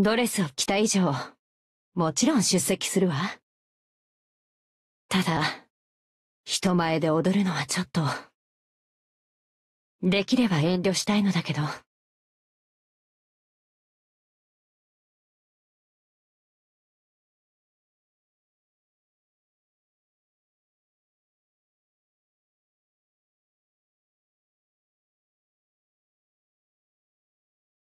ドレスを着た以上、もちろん出席するわ。ただ、人前で踊るのはちょっと。できれば遠慮したいのだけど。